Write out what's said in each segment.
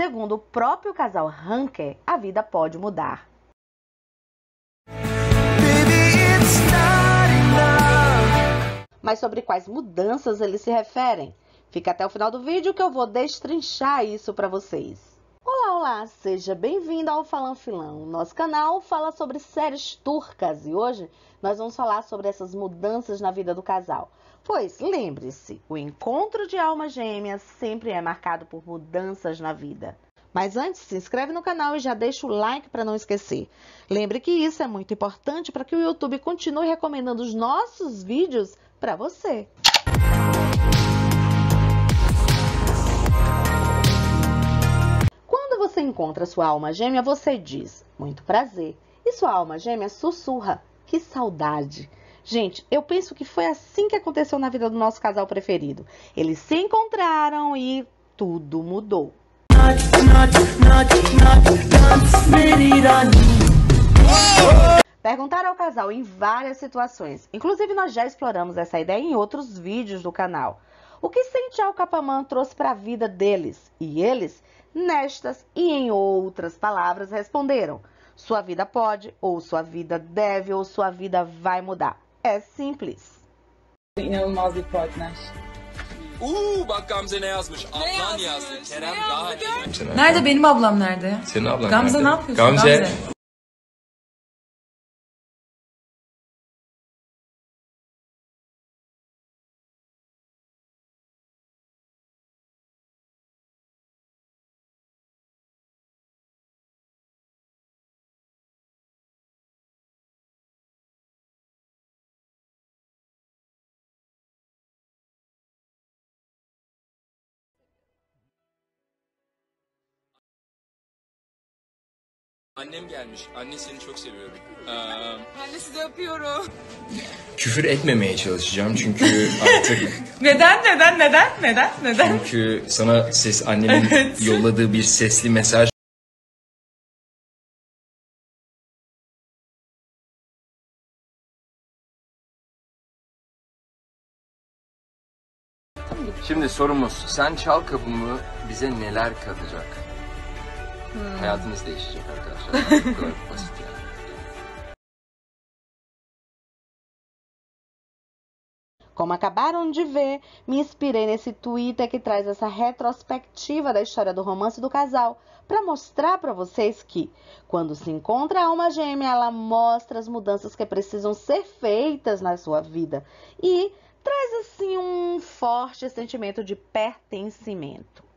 Segundo o próprio casal Hanker, a vida pode mudar. Mas sobre quais mudanças eles se referem? Fica até o final do vídeo que eu vou destrinchar isso para vocês. Olá, seja bem-vindo ao Falanfilão. Nosso canal fala sobre séries turcas e hoje nós vamos falar sobre essas mudanças na vida do casal. Pois, lembre-se, o encontro de almas gêmeas sempre é marcado por mudanças na vida. Mas antes, se inscreve no canal e já deixa o like para não esquecer. Lembre que isso é muito importante para que o YouTube continue recomendando os nossos vídeos para você. encontra sua alma gêmea, você diz muito prazer. E sua alma gêmea sussurra que saudade. Gente, eu penso que foi assim que aconteceu na vida do nosso casal preferido. Eles se encontraram e tudo mudou. Perguntaram ao casal em várias situações. Inclusive, nós já exploramos essa ideia em outros vídeos do canal. O que Santiago Capamã trouxe para a vida deles? E eles Nestas e em outras palavras responderam: Sua vida pode, ou sua vida deve, ou sua vida vai mudar. É simples. Gamze né? uh, ne yazmış. Kerem daha iyi. Nerede benim ablam nerede? Senin ablan Gamze nerede? ne yapıyorsun? Gamze. Gamze. Annem gelmiş. Anne seni çok seviyorum. Ben de sizi öpüyorum. Küfür etmemeye çalışacağım çünkü artık Neden neden neden neden neden? çünkü sana ses annemin Evet. yolladığı bir sesli mesaj Şimdi sorumuz sen çal kapımı bize neler katacak? Hum. Hayatınızı değişecek arkadaşlar. Como acabaram de ver, me inspirei nesse Twitter que traz essa retrospectiva da história do romance do casal para mostrar para vocês que, quando se encontra a alma gêmea, ela mostra as mudanças que precisam ser feitas na sua vida e traz assim um forte sentimento de pertencimento.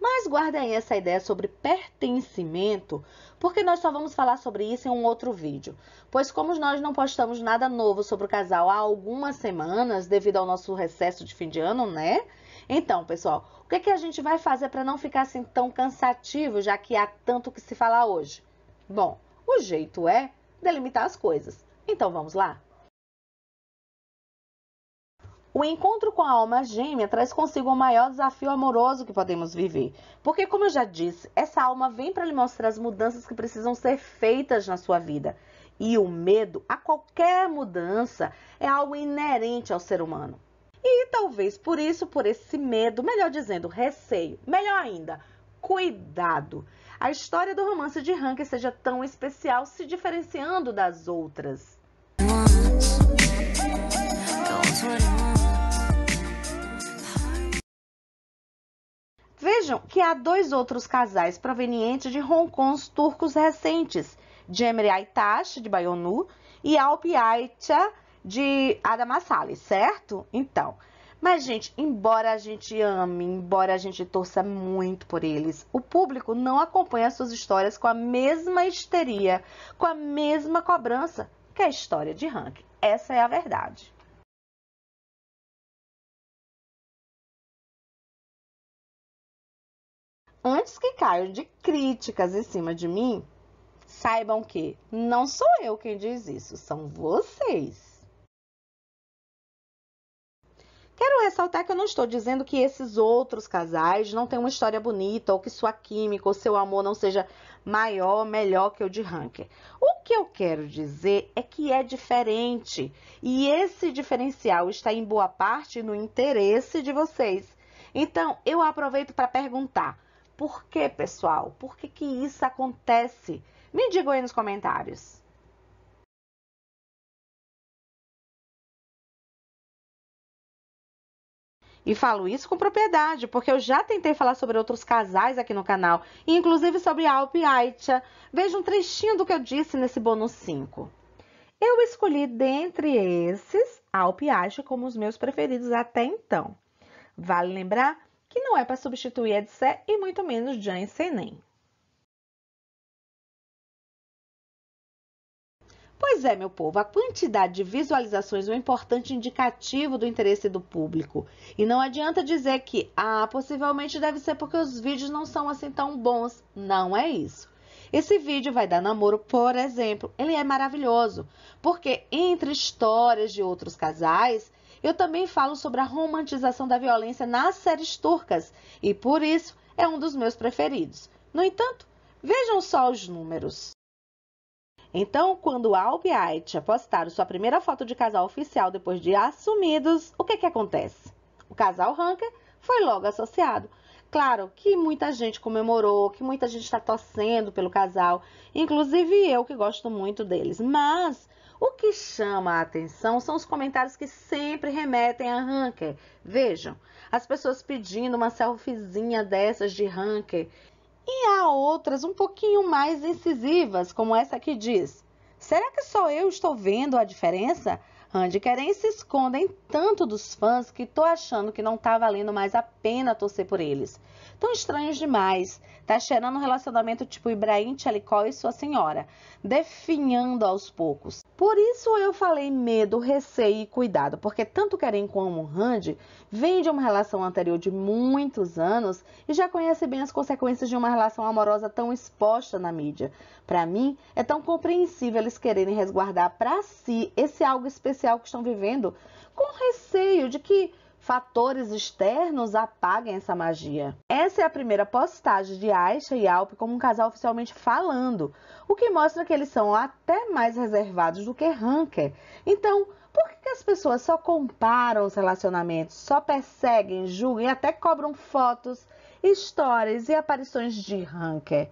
Mas guardem essa ideia sobre pertencimento, porque nós só vamos falar sobre isso em um outro vídeo. Pois como nós não postamos nada novo sobre o casal há algumas semanas, devido ao nosso recesso de fim de ano, né? Então, pessoal, o que, é que a gente vai fazer para não ficar assim tão cansativo, já que há tanto que se falar hoje? Bom, o jeito é delimitar as coisas. Então, vamos lá? O encontro com a alma gêmea traz consigo o maior desafio amoroso que podemos viver. Porque, como eu já disse, essa alma vem para lhe mostrar as mudanças que precisam ser feitas na sua vida. E o medo a qualquer mudança é algo inerente ao ser humano. E talvez por isso, por esse medo, melhor dizendo, receio, melhor ainda, cuidado. A história do romance de Hank seja tão especial, se diferenciando das outras. Once, vejam que há dois outros casais provenientes de Kong turcos recentes, de Emre de Bayonu, e Alpi Ayça, de Adamasali, certo? Então, mas gente, embora a gente ame, embora a gente torça muito por eles, o público não acompanha suas histórias com a mesma histeria, com a mesma cobrança que a história de Hank. Essa é a verdade. antes que caiam de críticas em cima de mim, saibam que não sou eu quem diz isso, são vocês. Quero ressaltar que eu não estou dizendo que esses outros casais não têm uma história bonita, ou que sua química ou seu amor não seja maior, melhor que o de Ranker. O que eu quero dizer é que é diferente. E esse diferencial está em boa parte no interesse de vocês. Então, eu aproveito para perguntar: por que, pessoal? Por que, que isso acontece? Me digam aí nos comentários. E falo isso com propriedade, porque eu já tentei falar sobre outros casais aqui no canal, inclusive sobre Alp e Aitia. Veja um trechinho do que eu disse nesse bônus 5. Eu escolhi dentre esses Alp e Aitia como os meus preferidos até então. Vale lembrar que não é para substituir Edsé e muito menos Jean Senen. Pois é, meu povo, a quantidade de visualizações é um importante indicativo do interesse do público. E não adianta dizer que, ah, possivelmente deve ser porque os vídeos não são assim tão bons. Não é isso. Esse vídeo vai dar namoro, por exemplo, ele é maravilhoso, porque entre histórias de outros casais, eu também falo sobre a romantização da violência nas séries turcas e por isso é um dos meus preferidos. No entanto, vejam só os números. Então, quando Albi e Aitch postaram sua primeira foto de casal oficial depois de assumidos, o que, que acontece? O casal Ranker foi logo associado. Claro que muita gente comemorou, que muita gente está torcendo pelo casal, inclusive eu que gosto muito deles. Mas o que chama a atenção são os comentários que sempre remetem a Ranker. Vejam, as pessoas pedindo uma selfiezinha dessas de Ranker. E há outras um pouquinho mais incisivas, como essa que diz: Será que só eu estou vendo a diferença? Randy querem se escondem tanto dos fãs que tô achando que não tá valendo mais a pena torcer por eles. Tão estranhos demais. Tá cheirando um relacionamento tipo Ibrahim Tchalicó e sua senhora, definhando aos poucos. Por isso eu falei medo, receio e cuidado, porque tanto Keren como Randy vem de uma relação anterior de muitos anos e já conhece bem as consequências de uma relação amorosa tão exposta na mídia. Para mim, é tão compreensível eles quererem resguardar para si esse algo específico especial que estão vivendo, com receio de que fatores externos apaguem essa magia. Essa é a primeira postagem de Aisha e Alp como um casal oficialmente falando, o que mostra que eles são até mais reservados do que Ranker. Então, por que as pessoas só comparam os relacionamentos, só perseguem, julgam e até cobram fotos, histórias e aparições de Ranker?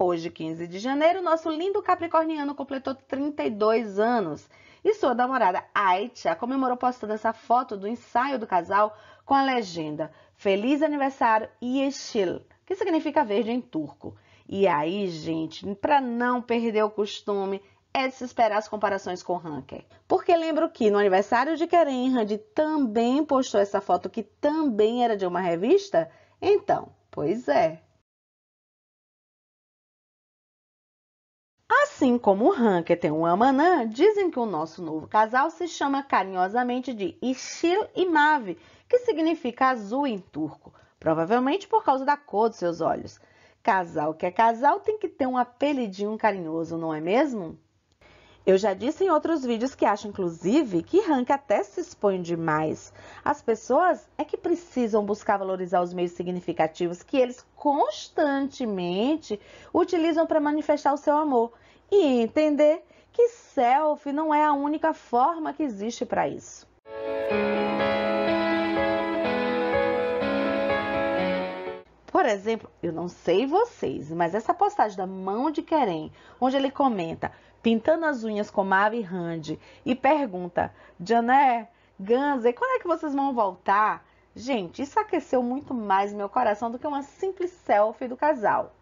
Hoje, 15 de janeiro, nosso lindo capricorniano completou 32 anos e sua namorada Aicha comemorou postando essa foto do ensaio do casal com a legenda Feliz aniversário Yeşil, que significa verde em turco. E aí, gente, para não perder o costume, é de se esperar as comparações com Hanker. Porque lembro que no aniversário de Keren, Randy também postou essa foto que também era de uma revista? Então, pois é. Assim como Ranke tem um amanã, dizem que o nosso novo casal se chama carinhosamente de Ishil e Mavi, que significa azul em turco, provavelmente por causa da cor dos seus olhos. Casal que é casal tem que ter um apelidinho carinhoso, não é mesmo? Eu já disse em outros vídeos que acho, inclusive, que Ranke até se expõe demais. As pessoas é que precisam buscar valorizar os meios significativos que eles constantemente utilizam para manifestar o seu amor e entender que selfie não é a única forma que existe para isso. Por exemplo, eu não sei vocês, mas essa postagem da Mão de Querem, onde ele comenta pintando as unhas com Mavi Hand e pergunta: Jané, Ganze, quando é que vocês vão voltar? Gente, isso aqueceu muito mais meu coração do que uma simples selfie do casal.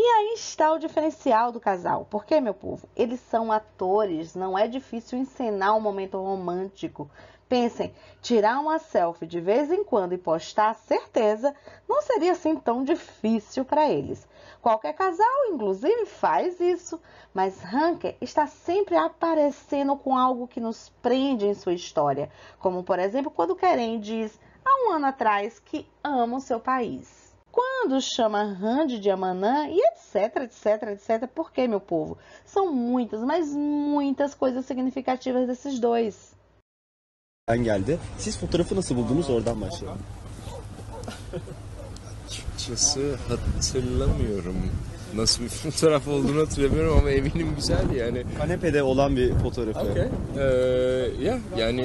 E aí está o diferencial do casal. Porque, meu povo, eles são atores, não é difícil encenar um momento romântico. Pensem, tirar uma selfie de vez em quando e postar, certeza, não seria assim tão difícil para eles. Qualquer casal, inclusive, faz isso, mas Ranker está sempre aparecendo com algo que nos prende em sua história, como por exemplo quando Keren diz há um ano atrás que ama o seu país quando chama Randy de Amanã e etc, etc, etc. Por quê, meu povo? São muitas, mas muitas coisas significativas desses dois. Ben geldi. Siz fotoğrafı nasıl buldunuz? Oradan başlayalım. Açıkçası hatırlamıyorum. Nasıl bir fotoğraf olduğunu hatırlamıyorum ama eminim güzeldi yani. Kanepede olan bir fotoğrafı. Okay. Ee, ya yani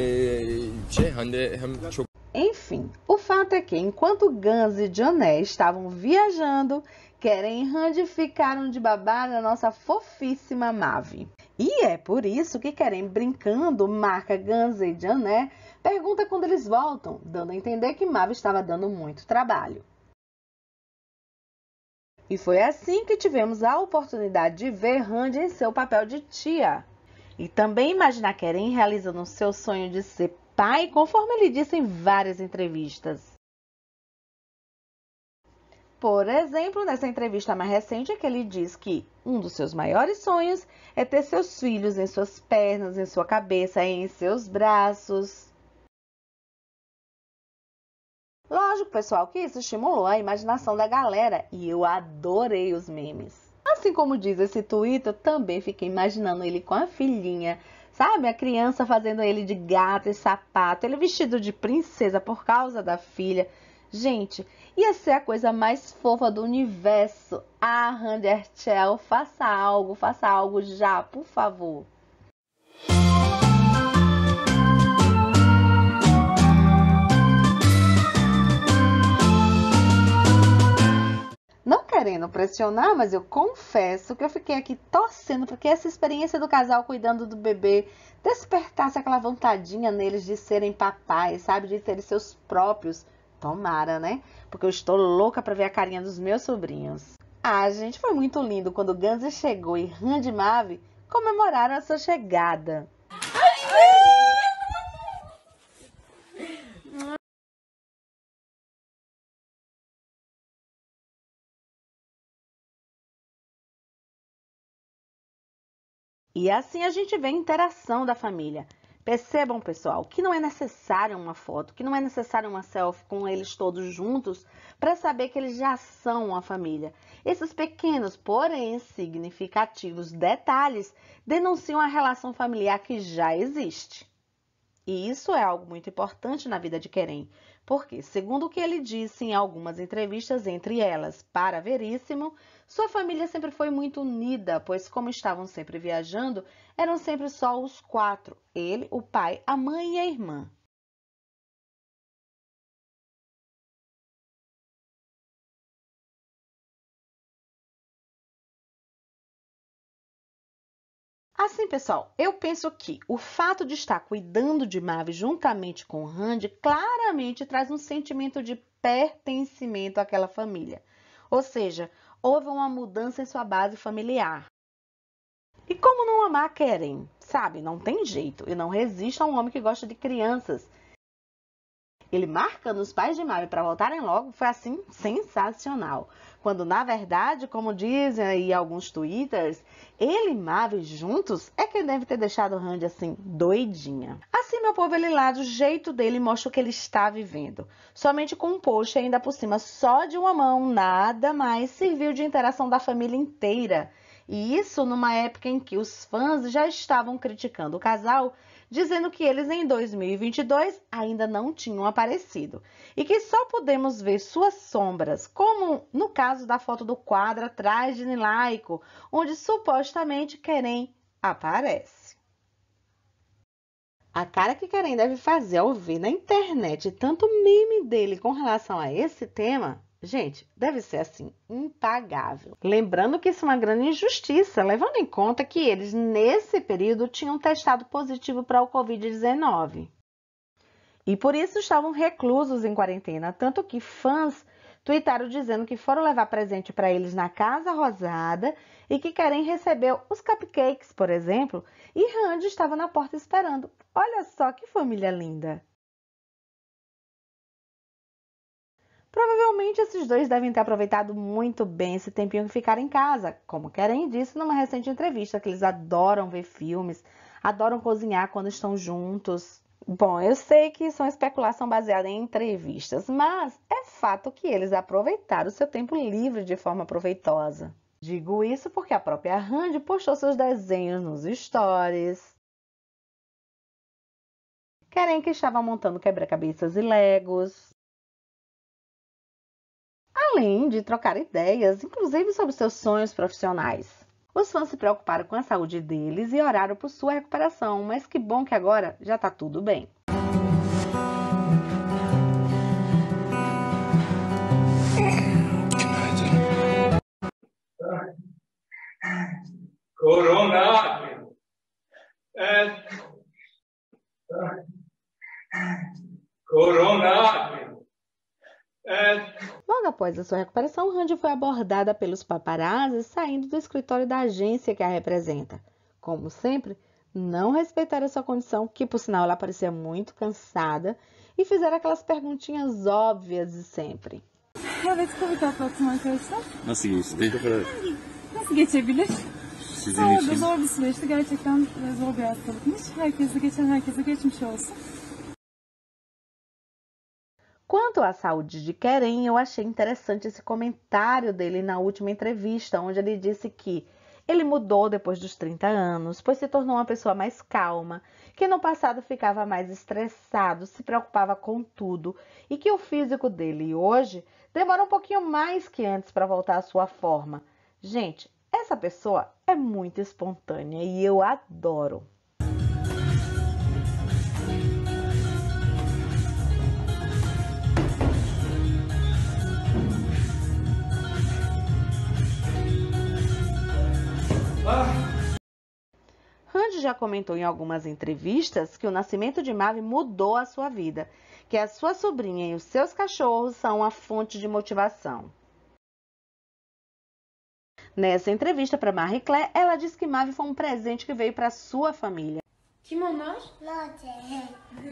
şey Hande hem çok enfim, o fato é que enquanto Gans e Joné estavam viajando, Keren e Randy ficaram de babada nossa fofíssima Mavi. E é por isso que Keren brincando marca Gans e Joné, pergunta quando eles voltam, dando a entender que Mavi estava dando muito trabalho. E foi assim que tivemos a oportunidade de ver Randy em seu papel de tia. E também imaginar Keren realizando seu sonho de ser pai, tá? conforme ele disse em várias entrevistas. Por exemplo, nessa entrevista mais recente é que ele diz que um dos seus maiores sonhos é ter seus filhos em suas pernas, em sua cabeça, em seus braços. Lógico, pessoal, que isso estimulou a imaginação da galera e eu adorei os memes. Assim como diz esse Twitter, eu também fiquei imaginando ele com a filhinha Sabe? A criança fazendo ele de gato e sapato, ele vestido de princesa por causa da filha. Gente, ia ser a coisa mais fofa do universo. Ah, Handertel, faça algo, faça algo já, por favor. querendo pressionar, mas eu confesso que eu fiquei aqui torcendo porque essa experiência do casal cuidando do bebê despertasse aquela vontadinha neles de serem papais, sabe? De terem seus próprios. Tomara, né? Porque eu estou louca para ver a carinha dos meus sobrinhos. Ah, gente, foi muito lindo quando Guns chegou e Randy Mave comemoraram a sua chegada. E assim a gente vê a interação da família. Percebam, pessoal, que não é necessário uma foto, que não é necessário uma selfie com eles todos juntos para saber que eles já são uma família. Esses pequenos, porém significativos detalhes denunciam a relação familiar que já existe. E isso é algo muito importante na vida de Querem, porque, segundo o que ele disse em algumas entrevistas, entre elas para Veríssimo, sua família sempre foi muito unida, pois, como estavam sempre viajando, eram sempre só os quatro: ele, o pai, a mãe e a irmã. Assim, pessoal, eu penso que o fato de estar cuidando de Mavi juntamente com Randy claramente traz um sentimento de pertencimento àquela família. Ou seja, houve uma mudança em sua base familiar. E como não amar Keren? Sabe, não tem jeito. Eu não resisto a um homem que gosta de crianças ele marcando os pais de Mavi para voltarem logo, foi assim sensacional. Quando na verdade, como dizem aí alguns twitters, ele e Mavi juntos é quem deve ter deixado Randy assim doidinha. Assim, meu povo, ele lá do jeito dele mostra o que ele está vivendo. Somente com um post ainda por cima só de uma mão, nada mais, serviu de interação da família inteira. E isso numa época em que os fãs já estavam criticando o casal dizendo que eles em 2022 ainda não tinham aparecido e que só podemos ver suas sombras, como no caso da foto do quadro atrás de Nilaico, onde supostamente Kerem aparece. A cara que Kerem deve fazer ao ver na internet tanto meme dele com relação a esse tema Gente, deve ser assim impagável. Lembrando que isso é uma grande injustiça, levando em conta que eles nesse período tinham testado positivo para o COVID-19. E por isso estavam reclusos em quarentena, tanto que fãs tuitaram dizendo que foram levar presente para eles na Casa Rosada e que querem receber os cupcakes, por exemplo, e Randy estava na porta esperando. Olha só que família linda! Provavelmente esses dois devem ter aproveitado muito bem esse tempinho que ficaram em casa, como querem disse numa recente entrevista, que eles adoram ver filmes, adoram cozinhar quando estão juntos. Bom, eu sei que isso é uma especulação baseada em entrevistas, mas é fato que eles aproveitaram seu tempo livre de forma proveitosa. Digo isso porque a própria Randy postou seus desenhos nos stories. Querem que estava montando quebra-cabeças e legos, além de trocar ideias, inclusive sobre seus sonhos profissionais. Os fãs se preocuparam com a saúde deles e oraram por sua recuperação, mas que bom que agora já está tudo bem. Corona! É... Corona! É... Logo após a sua recuperação, Randy foi abordada pelos paparazzi saindo do escritório da agência que a representa. Como sempre, não respeitaram sua condição, que por sinal ela parecia muito cansada, e fizeram aquelas perguntinhas óbvias de sempre. Evet, tabii ki atlattım arkadaşlar. Nasıl geçti? Nasıl geçebilir? Sizin Sağ için. zor bir süreçti. Gerçekten zor bir hastalıkmış. Herkese geçen herkese geçmiş olsun. Quanto à saúde de Kerem, eu achei interessante esse comentário dele na última entrevista, onde ele disse que ele mudou depois dos 30 anos, pois se tornou uma pessoa mais calma, que no passado ficava mais estressado, se preocupava com tudo e que o físico dele hoje demora um pouquinho mais que antes para voltar à sua forma. Gente, essa pessoa é muito espontânea e eu adoro. Ah. Randy já comentou em algumas entrevistas que o nascimento de Mavi mudou a sua vida, que a sua sobrinha e os seus cachorros são uma fonte de motivação. Nessa entrevista para Marie Claire, ela disse que Mavi foi um presente que veio para sua família. Que onlar? Lotte.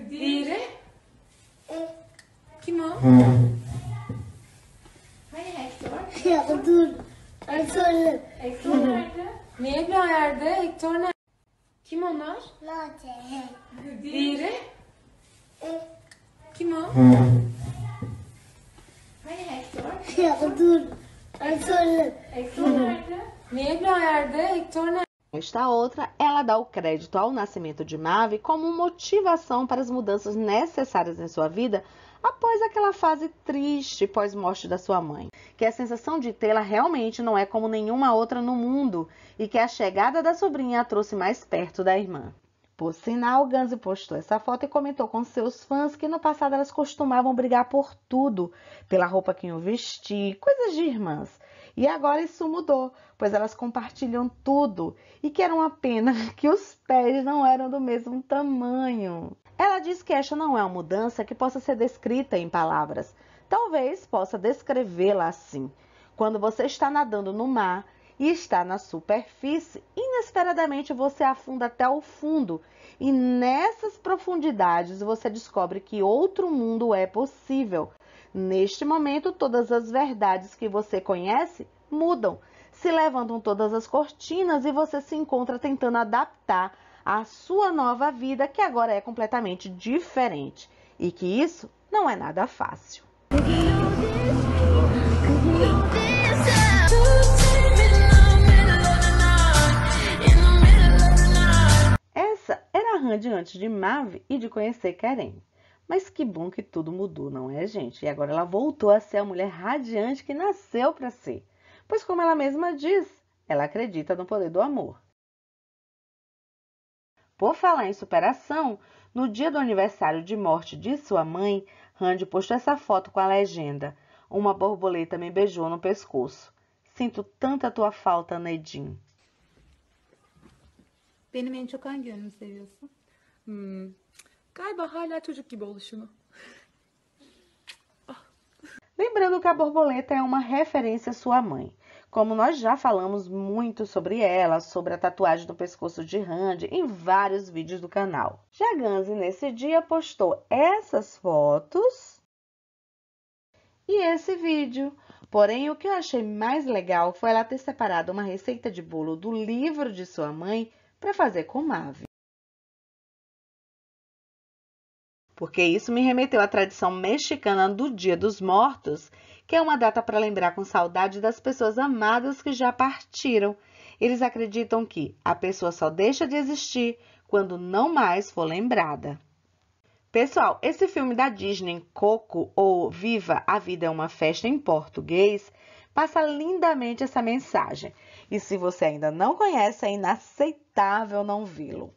Vire. Que o? Hani Hector? Ya dur. Hector. Hector nerede? Niye yerde? Hector ne? Kim onlar? Lotte. Diğeri? Kim o? Hani Hector? Ya dur. Hector. Hector nerede? Niye yerde? Hector ne? Esta outra, ela dá o crédito ao nascimento de Mavi como motivação para as mudanças necessárias em sua vida após aquela fase triste pós-morte da sua mãe que a sensação de tê-la realmente não é como nenhuma outra no mundo e que a chegada da sobrinha a trouxe mais perto da irmã. Por sinal, Gansy postou essa foto e comentou com seus fãs que no passado elas costumavam brigar por tudo, pela roupa que iam vestir, coisas de irmãs. E agora isso mudou, pois elas compartilham tudo e que era uma pena que os pés não eram do mesmo tamanho. Ela diz que esta não é uma mudança que possa ser descrita em palavras, Talvez possa descrevê-la assim. Quando você está nadando no mar e está na superfície, inesperadamente você afunda até o fundo e nessas profundidades você descobre que outro mundo é possível. Neste momento, todas as verdades que você conhece mudam, se levantam todas as cortinas e você se encontra tentando adaptar a sua nova vida, que agora é completamente diferente e que isso não é nada fácil. Essa era a Randy antes de Mave e de conhecer Karen. Mas que bom que tudo mudou, não é, gente? E agora ela voltou a ser a mulher radiante que nasceu para ser. Pois, como ela mesma diz, ela acredita no poder do amor. Por falar em superação, no dia do aniversário de morte de sua mãe, Randy postou essa foto com a legenda: Uma borboleta me beijou no pescoço. Sinto tanta tua falta, Nedim. Benim en çok hangi yönümü seviyorsun? Hmm. Galiba hala çocuk gibi oluşumu. Lembrando que a borboleta é uma referência à sua mãe. Como nós já falamos muito sobre ela, sobre a tatuagem do pescoço de Randy em vários vídeos do canal. Já Ganzi nesse dia postou essas fotos e esse vídeo. Porém, o que eu achei mais legal foi ela ter separado uma receita de bolo do livro de sua mãe para fazer com Mave. Porque isso me remeteu à tradição mexicana do Dia dos Mortos, que é uma data para lembrar com saudade das pessoas amadas que já partiram. Eles acreditam que a pessoa só deixa de existir quando não mais for lembrada. Pessoal, esse filme da Disney, Coco ou Viva a Vida é uma Festa em português, passa lindamente essa mensagem. E se você ainda não conhece, é inaceitável não vê-lo.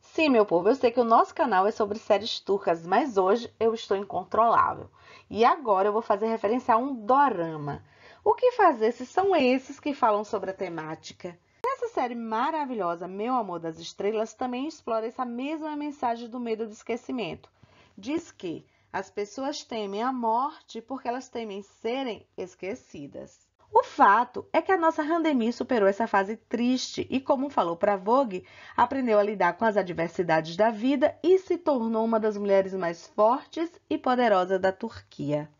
Sim, meu povo, eu sei que o nosso canal é sobre séries turcas, mas hoje eu estou incontrolável. E agora eu vou fazer referência a um dorama. O que fazer se são esses que falam sobre a temática? Nessa série maravilhosa, Meu Amor das Estrelas, também explora essa mesma mensagem do medo do esquecimento. Diz que as pessoas temem a morte porque elas temem serem esquecidas. O fato é que a nossa Randemir superou essa fase triste e, como falou para Vogue, aprendeu a lidar com as adversidades da vida e se tornou uma das mulheres mais fortes e poderosas da Turquia.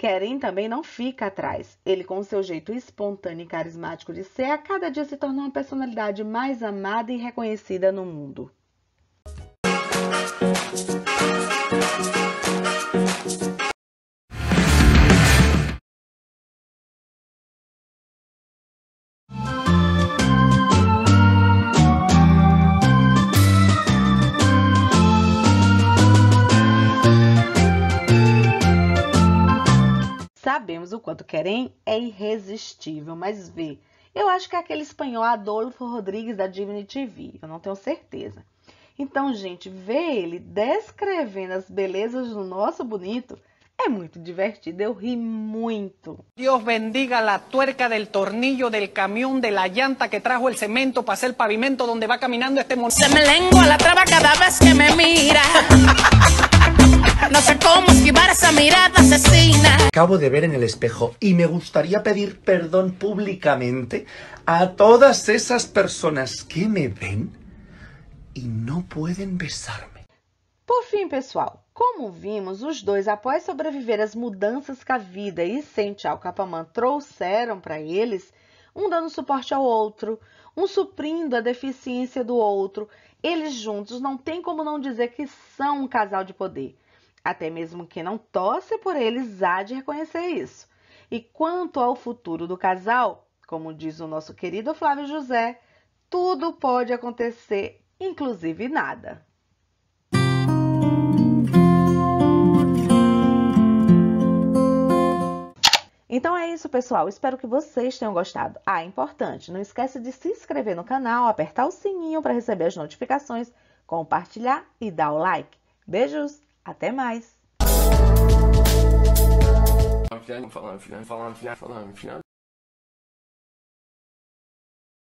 Querem também não fica atrás. Ele, com seu jeito espontâneo e carismático de ser, a cada dia se torna uma personalidade mais amada e reconhecida no mundo. Querem é irresistível, mas vê. Eu acho que é aquele espanhol Adolfo Rodrigues da Divinity TV, eu não tenho certeza. Então, gente, ver ele descrevendo as belezas do nosso bonito é muito divertido, eu ri muito. Deus bendiga a tuerca del tornillo del camión de la llanta que trajo el cemento para hacer el pavimento donde va caminando este monstro. Se me lengua la traba cada vez que me mira. No sé cómo esquivar esa mirada asesina. Acabo de ver en el espejo y me gustaría pedir perdón públicamente a todas esas personas que me ven e não podem besar-me. Por fim, pessoal, como vimos, os dois, após sobreviver às mudanças que a vida e Sente Alcapaman trouxeram para eles, um dando suporte ao outro, um suprindo a deficiência do outro, eles juntos não tem como não dizer que são um casal de poder. Até mesmo quem não torce por eles há de reconhecer isso. E quanto ao futuro do casal, como diz o nosso querido Flávio José, tudo pode acontecer, inclusive nada. Então é isso, pessoal. Espero que vocês tenham gostado. Ah, é importante, não esquece de se inscrever no canal, apertar o sininho para receber as notificações, compartilhar e dar o like. Beijos! Até mais!